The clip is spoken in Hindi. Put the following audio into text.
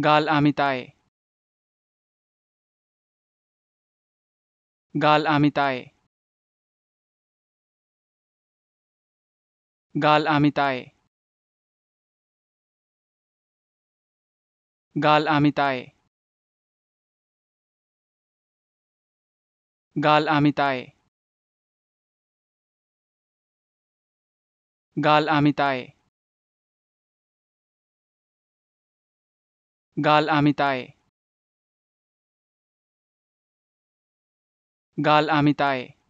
गाल आमिताए गाल आमिताए गाल आमिताए गाल आमिताए गाल आमिताए गाल आमिताए Gal amitai. Gal amitai.